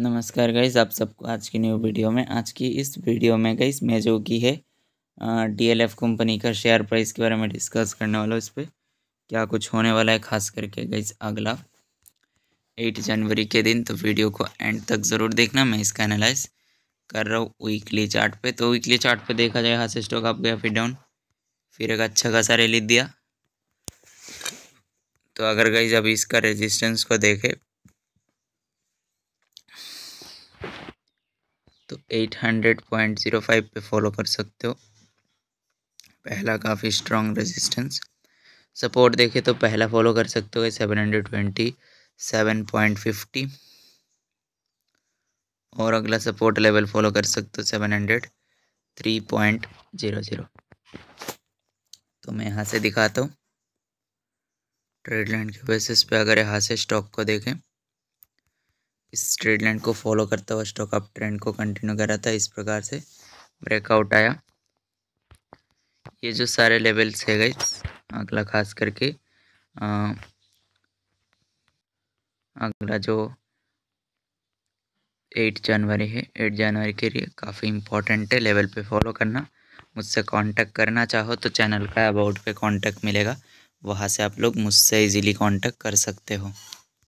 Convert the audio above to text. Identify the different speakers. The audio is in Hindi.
Speaker 1: नमस्कार गाइस आप सबको आज की न्यू वीडियो में आज की इस वीडियो में गाइस मैं जो की है डीएलएफ कंपनी का शेयर प्राइस के बारे में डिस्कस करने वाला हूँ इस पर क्या कुछ होने वाला है खास करके गाइस अगला एट जनवरी के दिन तो वीडियो को एंड तक ज़रूर देखना मैं इसका एनालाइज कर रहा हूँ वीकली चार्ट पे तो वीकली चार्ट पे देखा जाए हाथ से स्टॉक आप गया फिर डाउन फिर एक अच्छा खासा रैली दिया तो अगर गाइज अभी इसका रेजिस्टेंस को देखे तो 800.05 पे फॉलो कर सकते हो पहला काफ़ी स्ट्रॉन्ग रेजिस्टेंस सपोर्ट देखे तो पहला फॉलो कर सकते हो seven hundred twenty seven point fifty और अगला सपोर्ट लेवल फॉलो कर सकते हो seven hundred three point zero zero तो मैं यहाँ से दिखाता हूँ ट्रेड लाइन के बेसिस पे अगर यहाँ से स्टॉक को देखें इस ट्रेड लाइन को फॉलो करता हुआ स्टॉक अप ट्रेंड को कंटिन्यू कर रहा था इस प्रकार से ब्रेकआउट आया ये जो सारे लेवल्स है गई अगला खास करके अगला जो एट जनवरी है एट जनवरी के लिए काफ़ी इम्पोर्टेंट है लेवल पे फॉलो करना मुझसे कांटेक्ट करना चाहो तो चैनल का अबाउट पे कांटेक्ट मिलेगा वहाँ से आप लोग मुझसे इजीली कांटेक्ट कर सकते हो